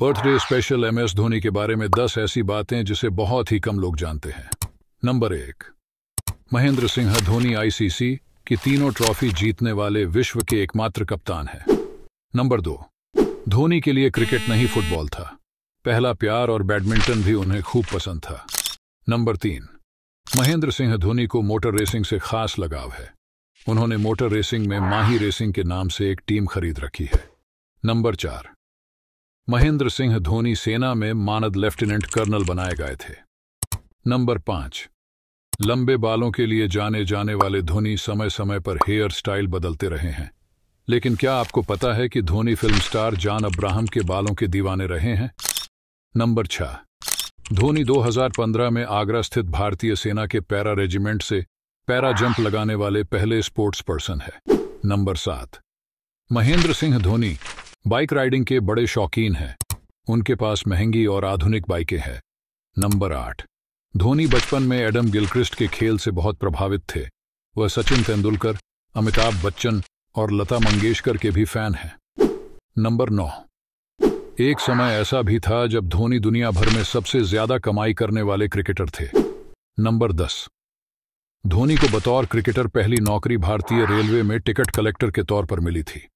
birthday special M S Dhoni के बारे में दस ऐसी बातें जिसे बहुत ही कम लोग जानते हैं नंबर एक महेंद्र सिंह धोनी आईसीसी की तीनों ट्रॉफी जीतने वाले विश्व के एकमात्र कप्तान हैं नंबर दो धोनी के लिए क्रिकेट नहीं फुटबॉल था पहला प्यार और बैडमिंटन भी उन्हें खूब पसंद था नंबर तीन महेंद्र सिंह धोनी को मोटर रेसिंग से खास लगाव है उन्होंने मोटर रेसिंग में माही रेसिंग के नाम से एक टीम खरीद रखी है नंबर चार महेंद्र सिंह धोनी सेना में मानद लेफ्टिनेंट कर्नल बनाए गए थे नंबर पांच लंबे बालों के लिए जाने जाने वाले धोनी समय समय पर हेयर स्टाइल बदलते रहे हैं लेकिन क्या आपको पता है कि Dhoni film star John Abraham के बालों के दीवाने रहे हैं नंबर छह धोनी 2015 में आगरा स्थित भारतीय सेना के पैरा रेजिमेंट से पैरा जंप लगाने वाले पहले स्पोर्ट्स पर्सन है नंबर सात महेंद्र सिंह धोनी बाइक राइडिंग के बड़े शौकीन हैं उनके पास महंगी और आधुनिक बाइकें हैं नंबर आठ धोनी बचपन में एडम गिलक्रिस्ट के खेल से बहुत प्रभावित थे वह सचिन तेंदुलकर अमिताभ बच्चन और लता मंगेशकर के भी फैन हैं नंबर नौ एक समय ऐसा भी था जब धोनी दुनिया भर में सबसे ज्यादा कमाई करने वाले क्रिकेटर थे नंबर दस धोनी को बतौर क्रिकेटर पहली नौकरी भारतीय रेलवे में टिकट कलेक्टर के तौर पर मिली थी